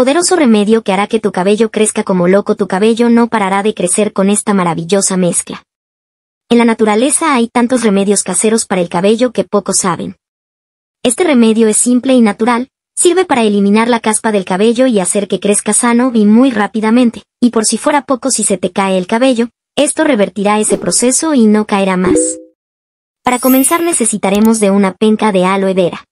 Poderoso remedio que hará que tu cabello crezca como loco, tu cabello no parará de crecer con esta maravillosa mezcla. En la naturaleza hay tantos remedios caseros para el cabello que pocos saben. Este remedio es simple y natural, sirve para eliminar la caspa del cabello y hacer que crezca sano y muy rápidamente, y por si fuera poco si se te cae el cabello, esto revertirá ese proceso y no caerá más. Para comenzar necesitaremos de una penca de aloe vera.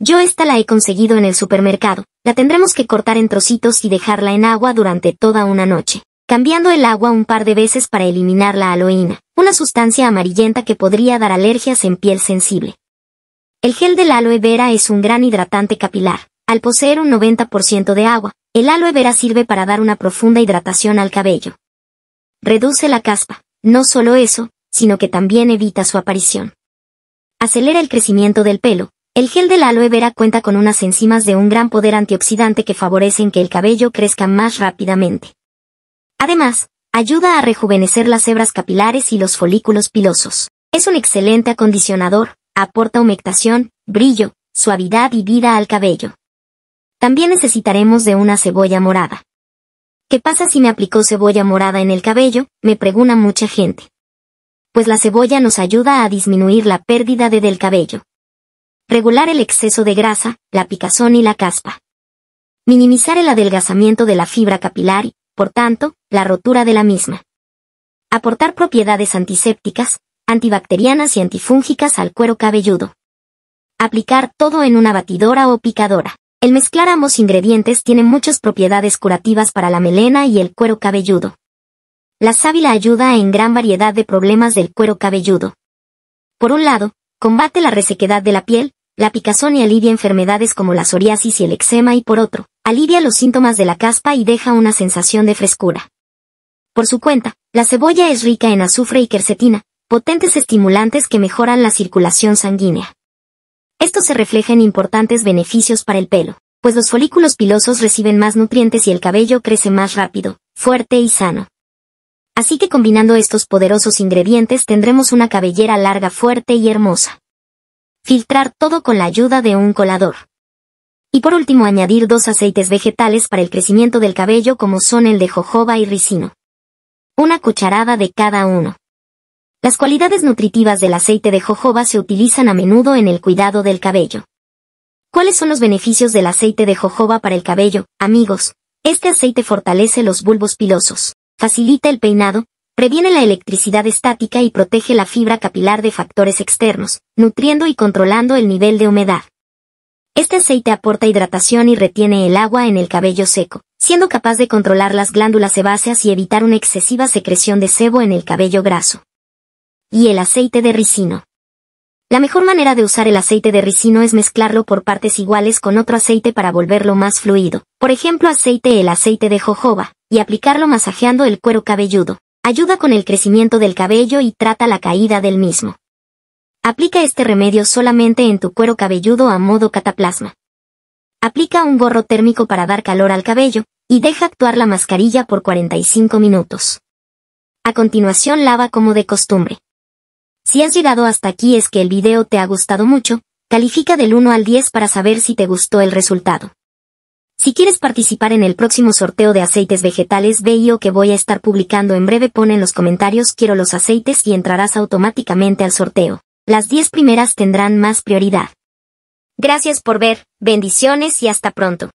Yo esta la he conseguido en el supermercado, la tendremos que cortar en trocitos y dejarla en agua durante toda una noche, cambiando el agua un par de veces para eliminar la aloína, una sustancia amarillenta que podría dar alergias en piel sensible. El gel del aloe vera es un gran hidratante capilar. Al poseer un 90% de agua, el aloe vera sirve para dar una profunda hidratación al cabello. Reduce la caspa. No solo eso, sino que también evita su aparición. Acelera el crecimiento del pelo, el gel de la aloe vera cuenta con unas enzimas de un gran poder antioxidante que favorecen que el cabello crezca más rápidamente. Además, ayuda a rejuvenecer las hebras capilares y los folículos pilosos. Es un excelente acondicionador, aporta humectación, brillo, suavidad y vida al cabello. También necesitaremos de una cebolla morada. ¿Qué pasa si me aplicó cebolla morada en el cabello? Me pregunta mucha gente. Pues la cebolla nos ayuda a disminuir la pérdida de del cabello. Regular el exceso de grasa, la picazón y la caspa. Minimizar el adelgazamiento de la fibra capilar y, por tanto, la rotura de la misma. Aportar propiedades antisépticas, antibacterianas y antifúngicas al cuero cabelludo. Aplicar todo en una batidora o picadora. El mezclar ambos ingredientes tiene muchas propiedades curativas para la melena y el cuero cabelludo. La sábila ayuda en gran variedad de problemas del cuero cabelludo. Por un lado, combate la resequedad de la piel, la picazón alivia enfermedades como la psoriasis y el eczema y por otro, alivia los síntomas de la caspa y deja una sensación de frescura. Por su cuenta, la cebolla es rica en azufre y quercetina, potentes estimulantes que mejoran la circulación sanguínea. Esto se refleja en importantes beneficios para el pelo, pues los folículos pilosos reciben más nutrientes y el cabello crece más rápido, fuerte y sano. Así que combinando estos poderosos ingredientes tendremos una cabellera larga, fuerte y hermosa filtrar todo con la ayuda de un colador. Y por último añadir dos aceites vegetales para el crecimiento del cabello como son el de jojoba y ricino. Una cucharada de cada uno. Las cualidades nutritivas del aceite de jojoba se utilizan a menudo en el cuidado del cabello. ¿Cuáles son los beneficios del aceite de jojoba para el cabello, amigos? Este aceite fortalece los bulbos pilosos, facilita el peinado, Previene la electricidad estática y protege la fibra capilar de factores externos, nutriendo y controlando el nivel de humedad. Este aceite aporta hidratación y retiene el agua en el cabello seco, siendo capaz de controlar las glándulas sebáceas y evitar una excesiva secreción de sebo en el cabello graso. Y el aceite de ricino. La mejor manera de usar el aceite de ricino es mezclarlo por partes iguales con otro aceite para volverlo más fluido, por ejemplo aceite el aceite de jojoba, y aplicarlo masajeando el cuero cabelludo. Ayuda con el crecimiento del cabello y trata la caída del mismo. Aplica este remedio solamente en tu cuero cabelludo a modo cataplasma. Aplica un gorro térmico para dar calor al cabello, y deja actuar la mascarilla por 45 minutos. A continuación lava como de costumbre. Si has llegado hasta aquí es que el video te ha gustado mucho, califica del 1 al 10 para saber si te gustó el resultado. Si quieres participar en el próximo sorteo de aceites vegetales BIO que voy a estar publicando en breve, pon en los comentarios quiero los aceites y entrarás automáticamente al sorteo. Las 10 primeras tendrán más prioridad. Gracias por ver, bendiciones y hasta pronto.